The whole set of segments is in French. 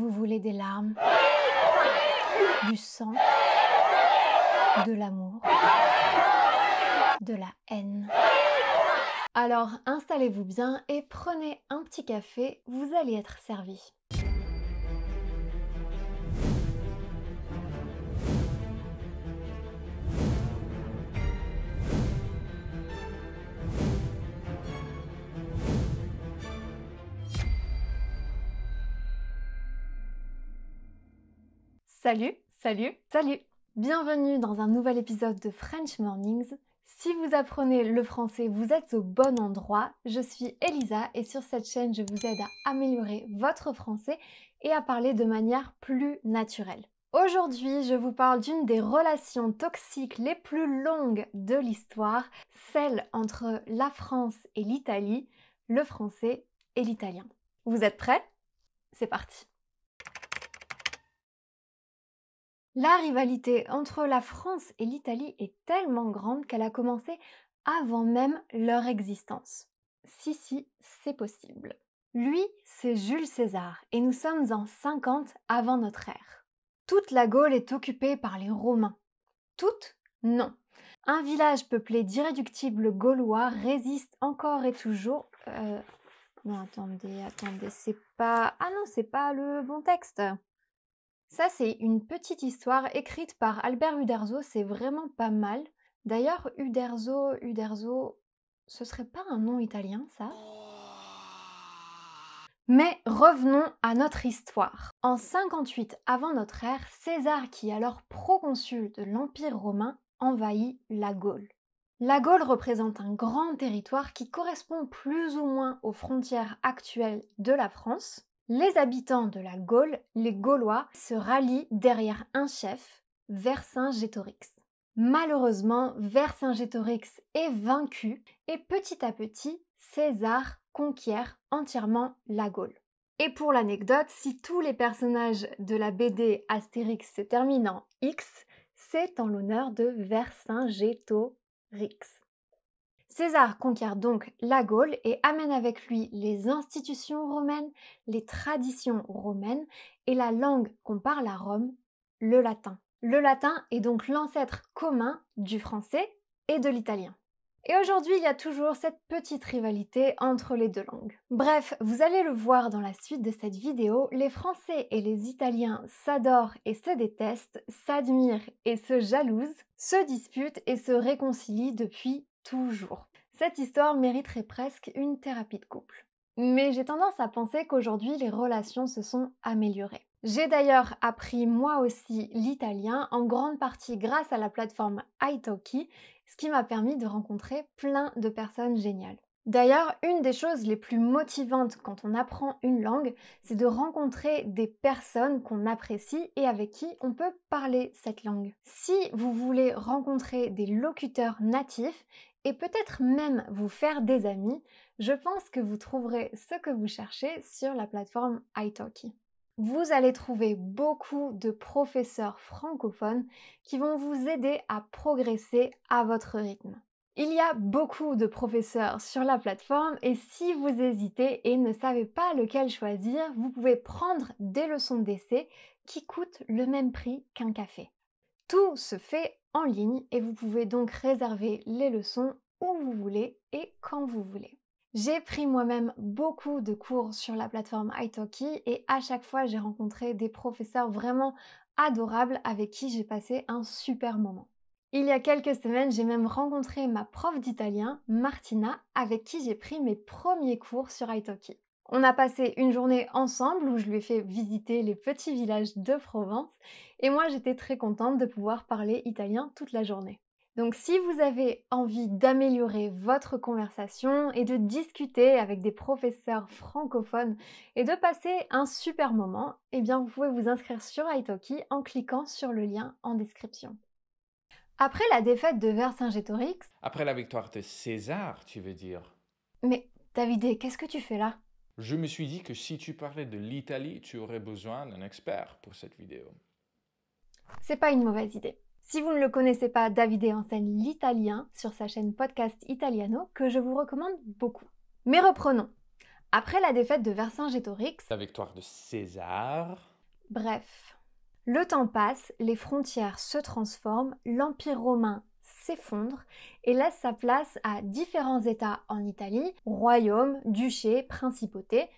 Vous voulez des larmes, du sang, de l'amour, de la haine. Alors installez-vous bien et prenez un petit café, vous allez être servi. Salut, salut, salut Bienvenue dans un nouvel épisode de French Mornings. Si vous apprenez le français, vous êtes au bon endroit. Je suis Elisa et sur cette chaîne, je vous aide à améliorer votre français et à parler de manière plus naturelle. Aujourd'hui, je vous parle d'une des relations toxiques les plus longues de l'histoire, celle entre la France et l'Italie, le français et l'italien. Vous êtes prêts C'est parti La rivalité entre la France et l'Italie est tellement grande qu'elle a commencé avant même leur existence. Si, si, c'est possible. Lui, c'est Jules César, et nous sommes en 50 avant notre ère. Toute la Gaule est occupée par les Romains. Toute Non. Un village peuplé d'irréductibles Gaulois résiste encore et toujours. Euh, non, attendez, attendez, c'est pas. Ah non, c'est pas le bon texte. Ça, c'est une petite histoire écrite par Albert Uderzo, c'est vraiment pas mal. D'ailleurs, Uderzo, Uderzo, ce serait pas un nom italien, ça mais revenons à notre histoire. En 58 avant notre ère, César, qui est alors proconsul de l'Empire romain, envahit la Gaule. La Gaule représente un grand territoire qui correspond plus ou moins aux frontières actuelles de la France, les habitants de la Gaule, les Gaulois, se rallient derrière un chef, Vercingétorix. Malheureusement, Vercingétorix est vaincu et petit à petit, César conquiert entièrement la Gaule. Et pour l'anecdote, si tous les personnages de la BD Astérix se terminent en X, c'est en l'honneur de Vercingétorix. César conquiert donc la Gaule et amène avec lui les institutions romaines, les traditions romaines et la langue qu'on parle à Rome, le latin. Le latin est donc l'ancêtre commun du français et de l'italien. Et aujourd'hui, il y a toujours cette petite rivalité entre les deux langues. Bref, vous allez le voir dans la suite de cette vidéo, les Français et les Italiens s'adorent et se détestent, s'admirent et se jalousent, se disputent et se réconcilient depuis toujours. Cette histoire mériterait presque une thérapie de couple. Mais j'ai tendance à penser qu'aujourd'hui les relations se sont améliorées. J'ai d'ailleurs appris moi aussi l'italien en grande partie grâce à la plateforme Italki, ce qui m'a permis de rencontrer plein de personnes géniales. D'ailleurs, une des choses les plus motivantes quand on apprend une langue, c'est de rencontrer des personnes qu'on apprécie et avec qui on peut parler cette langue. Si vous voulez rencontrer des locuteurs natifs, et peut-être même vous faire des amis, je pense que vous trouverez ce que vous cherchez sur la plateforme italki. Vous allez trouver beaucoup de professeurs francophones qui vont vous aider à progresser à votre rythme. Il y a beaucoup de professeurs sur la plateforme et si vous hésitez et ne savez pas lequel choisir, vous pouvez prendre des leçons d'essai qui coûtent le même prix qu'un café. Tout se fait en ligne et vous pouvez donc réserver les leçons où vous voulez et quand vous voulez. J'ai pris moi-même beaucoup de cours sur la plateforme Italki et à chaque fois j'ai rencontré des professeurs vraiment adorables avec qui j'ai passé un super moment. Il y a quelques semaines, j'ai même rencontré ma prof d'italien, Martina, avec qui j'ai pris mes premiers cours sur Italki. On a passé une journée ensemble où je lui ai fait visiter les petits villages de Provence et moi j'étais très contente de pouvoir parler italien toute la journée. Donc si vous avez envie d'améliorer votre conversation et de discuter avec des professeurs francophones et de passer un super moment, eh bien vous pouvez vous inscrire sur Italki en cliquant sur le lien en description. Après la défaite de Vercingétorix... Après la victoire de César, tu veux dire Mais David, qu'est-ce que tu fais là je me suis dit que si tu parlais de l'Italie, tu aurais besoin d'un expert pour cette vidéo. C'est pas une mauvaise idée. Si vous ne le connaissez pas, en scène l'italien sur sa chaîne podcast Italiano que je vous recommande beaucoup. Mais reprenons. Après la défaite de Vercingétorix, la victoire de César. Bref, le temps passe, les frontières se transforment, l'Empire romain s'effondre et laisse sa place à différents États en Italie, royaumes, duchés, principautés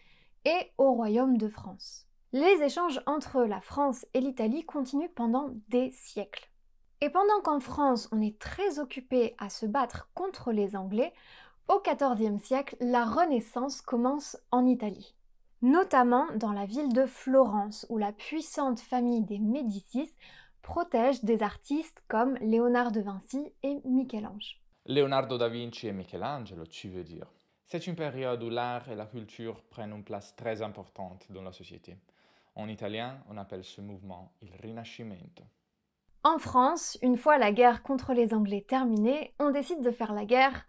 et au royaume de France. Les échanges entre la France et l'Italie continuent pendant des siècles. Et pendant qu'en France on est très occupé à se battre contre les Anglais, au XIVe siècle, la Renaissance commence en Italie notamment dans la ville de Florence, où la puissante famille des Médicis protège des artistes comme Léonard de Vinci et Michel-Ange. Leonardo da Vinci et Michelangelo, tu veux dire. C'est une période où l'art et la culture prennent une place très importante dans la société. En italien, on appelle ce mouvement il Rinascimento. En France, une fois la guerre contre les Anglais terminée, on décide de faire la guerre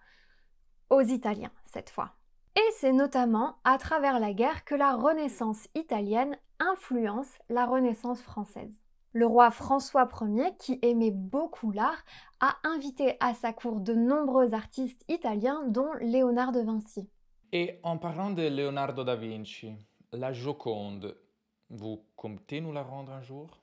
aux Italiens cette fois. Et c'est notamment à travers la guerre que la Renaissance italienne influence la Renaissance française. Le roi François Ier, qui aimait beaucoup l'art, a invité à sa cour de nombreux artistes italiens, dont Léonard de Vinci. Et en parlant de Leonardo da Vinci, la Joconde, vous comptez nous la rendre un jour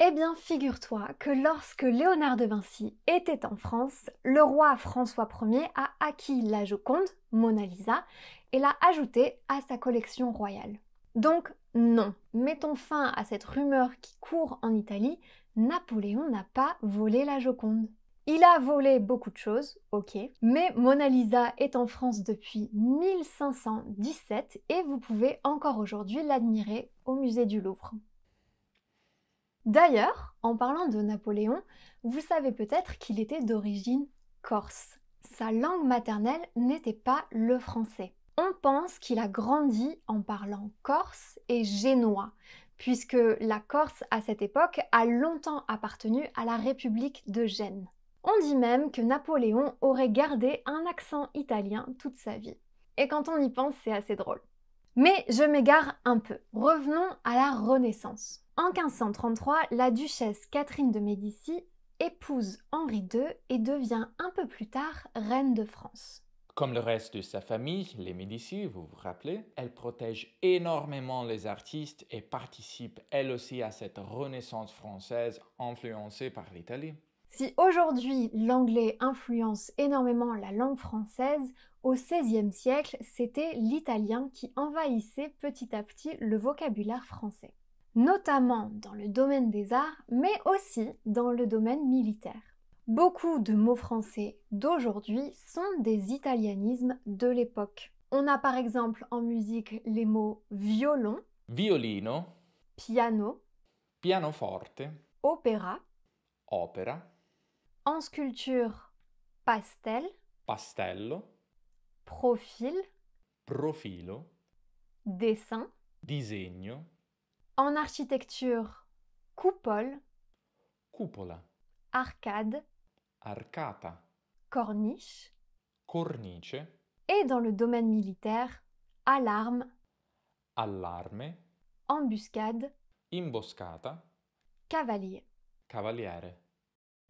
eh bien, figure-toi que lorsque Léonard de Vinci était en France, le roi François Ier a acquis la Joconde, Mona Lisa, et l'a ajoutée à sa collection royale. Donc, non. Mettons fin à cette rumeur qui court en Italie, Napoléon n'a pas volé la Joconde. Il a volé beaucoup de choses, ok, mais Mona Lisa est en France depuis 1517 et vous pouvez encore aujourd'hui l'admirer au musée du Louvre. D'ailleurs, en parlant de Napoléon, vous savez peut-être qu'il était d'origine corse. Sa langue maternelle n'était pas le français on pense qu'il a grandi en parlant corse et génois, puisque la Corse à cette époque a longtemps appartenu à la République de Gênes. On dit même que Napoléon aurait gardé un accent italien toute sa vie. Et quand on y pense, c'est assez drôle. Mais je m'égare un peu. Revenons à la Renaissance. En 1533, la duchesse Catherine de Médicis épouse Henri II et devient un peu plus tard reine de France. Comme le reste de sa famille, les Médicis, vous vous rappelez, elle protège énormément les artistes et participe elle aussi à cette renaissance française influencée par l'Italie. Si aujourd'hui l'anglais influence énormément la langue française, au XVIe siècle, c'était l'italien qui envahissait petit à petit le vocabulaire français, notamment dans le domaine des arts, mais aussi dans le domaine militaire. Beaucoup de mots français d'aujourd'hui sont des italianismes de l'époque. On a par exemple en musique les mots violon, violino, piano, pianoforte, opéra, opera, en sculpture pastel, pastello, profil, profilo, dessin, disegno, en architecture coupole, cupola, arcade, arcata, corniche, cornice, et dans le domaine militaire, alarme, embuscade, imboscata, cavalier, cavaliere.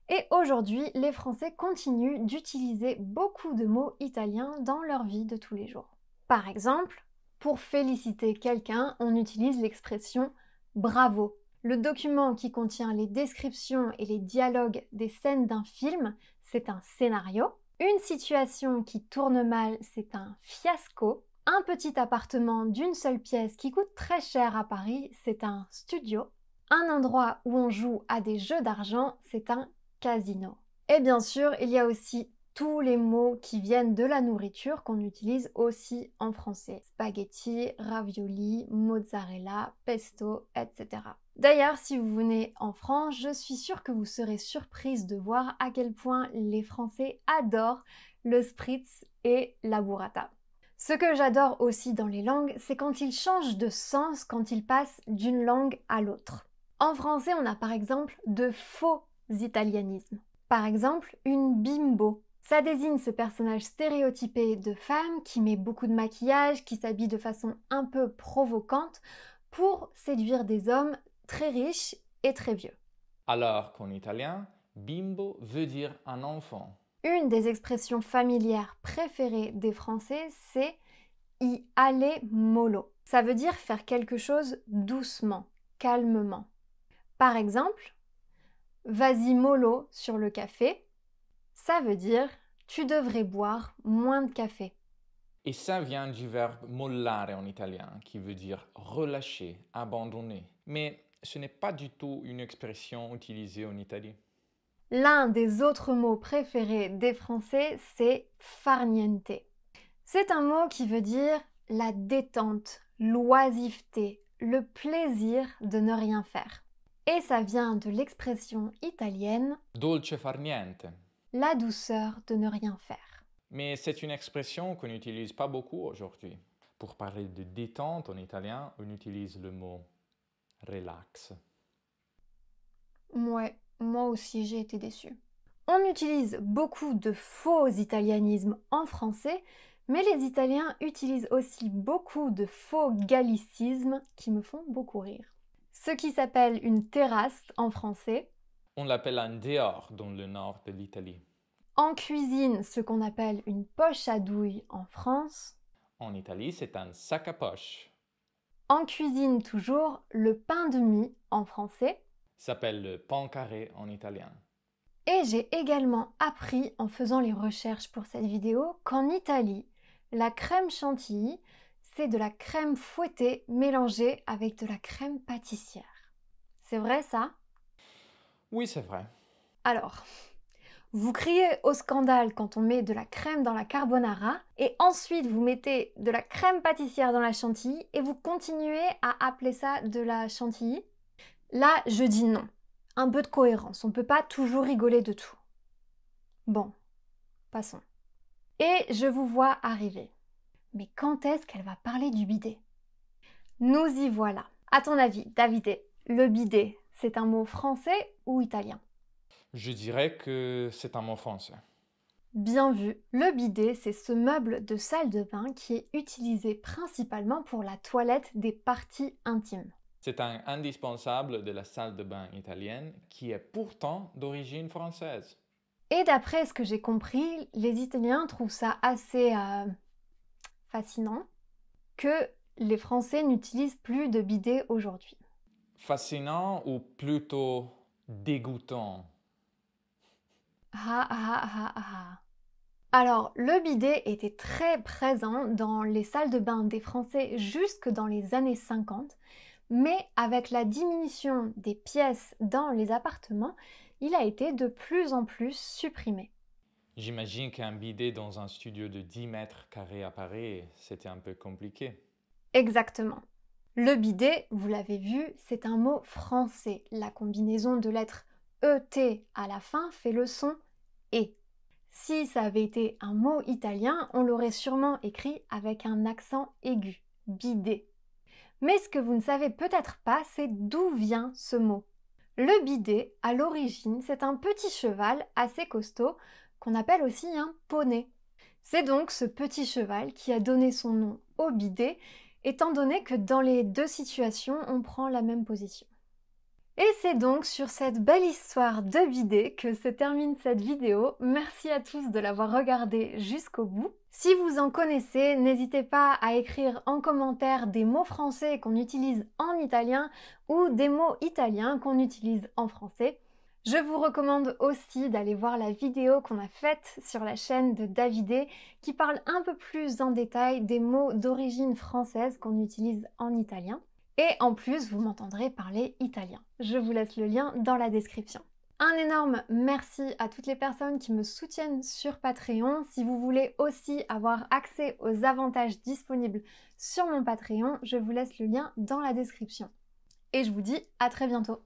Et aujourd'hui, les Français continuent d'utiliser beaucoup de mots italiens dans leur vie de tous les jours. Par exemple, pour féliciter quelqu'un, on utilise l'expression bravo le document qui contient les descriptions et les dialogues des scènes d'un film, c'est un scénario. Une situation qui tourne mal, c'est un fiasco. Un petit appartement d'une seule pièce qui coûte très cher à Paris, c'est un studio. Un endroit où on joue à des jeux d'argent, c'est un casino. Et bien sûr, il y a aussi tous les mots qui viennent de la nourriture qu'on utilise aussi en français. Spaghetti, ravioli, mozzarella, pesto, etc. D'ailleurs, si vous venez en France, je suis sûre que vous serez surprise de voir à quel point les Français adorent le spritz et la burrata. Ce que j'adore aussi dans les langues, c'est quand ils changent de sens quand ils passent d'une langue à l'autre. En français, on a par exemple de faux italianismes. Par exemple, une bimbo ça désigne ce personnage stéréotypé de femme qui met beaucoup de maquillage, qui s'habille de façon un peu provocante pour séduire des hommes très riches et très vieux. Alors qu'en italien, bimbo veut dire un enfant. Une des expressions familières préférées des Français, c'est y aller mollo. Ça veut dire faire quelque chose doucement, calmement. Par exemple, vas-y mollo sur le café ça veut dire tu devrais boire moins de café. Et ça vient du verbe mollare en italien, qui veut dire relâcher, abandonner. Mais ce n'est pas du tout une expression utilisée en Italie. L'un des autres mots préférés des Français, c'est farniente. C'est un mot qui veut dire la détente, l'oisiveté, le plaisir de ne rien faire. Et ça vient de l'expression italienne dolce far niente, la douceur de ne rien faire. Mais c'est une expression qu'on n'utilise pas beaucoup aujourd'hui. Pour parler de détente en italien, on utilise le mot relax. Ouais, moi aussi j'ai été déçue. On utilise beaucoup de faux italianismes en français, mais les Italiens utilisent aussi beaucoup de faux gallicismes qui me font beaucoup rire. Ce qui s'appelle une terrasse en français, on l'appelle un dehors dans le nord de l'Italie. En cuisine, ce qu'on appelle une poche à douille en France. En Italie, c'est un sac à poche. En cuisine, toujours, le pain de mie en français. S'appelle le pan carré en italien. Et j'ai également appris en faisant les recherches pour cette vidéo qu'en Italie, la crème chantilly, c'est de la crème fouettée mélangée avec de la crème pâtissière. C'est vrai ça oui, c'est vrai. Alors, vous criez au scandale quand on met de la crème dans la carbonara, et ensuite vous mettez de la crème pâtissière dans la chantilly, et vous continuez à appeler ça de la chantilly. Là, je dis non. Un peu de cohérence, on peut pas toujours rigoler de tout. Bon, passons. Et je vous vois arriver. Mais quand est-ce qu'elle va parler du bidet Nous y voilà. À ton avis, David, le bidet, c'est un mot français ou italien Je dirais que c'est un mot français. Bien vu. Le bidet, c'est ce meuble de salle de bain qui est utilisé principalement pour la toilette des parties intimes. C'est un indispensable de la salle de bain italienne qui est pourtant d'origine française. Et d'après ce que j'ai compris, les Italiens trouvent ça assez euh, fascinant que les Français n'utilisent plus de bidet aujourd'hui fascinant ou plutôt dégoûtant Ha ah, ah, ha ah, ha ha. Alors, le bidet était très présent dans les salles de bain des Français jusque dans les années 50, mais avec la diminution des pièces dans les appartements, il a été de plus en plus supprimé. J'imagine qu'un bidet dans un studio de 10 mètres carrés à Paris, c'était un peu compliqué. Exactement. Le bidet, vous l'avez vu, c'est un mot français. La combinaison de lettres ET à la fin fait le son E. Si ça avait été un mot italien, on l'aurait sûrement écrit avec un accent aigu, bidet. Mais ce que vous ne savez peut-être pas, c'est d'où vient ce mot. Le bidet, à l'origine, c'est un petit cheval assez costaud qu'on appelle aussi un poney. C'est donc ce petit cheval qui a donné son nom au bidet étant donné que dans les deux situations, on prend la même position. Et c'est donc sur cette belle histoire de bidet que se termine cette vidéo. Merci à tous de l'avoir regardée jusqu'au bout. Si vous en connaissez, n'hésitez pas à écrire en commentaire des mots français qu'on utilise en italien ou des mots italiens qu'on utilise en français. Je vous recommande aussi d'aller voir la vidéo qu'on a faite sur la chaîne de Davidé qui parle un peu plus en détail des mots d'origine française qu'on utilise en italien. Et en plus, vous m'entendrez parler italien. Je vous laisse le lien dans la description. Un énorme merci à toutes les personnes qui me soutiennent sur Patreon. Si vous voulez aussi avoir accès aux avantages disponibles sur mon Patreon, je vous laisse le lien dans la description. Et je vous dis à très bientôt.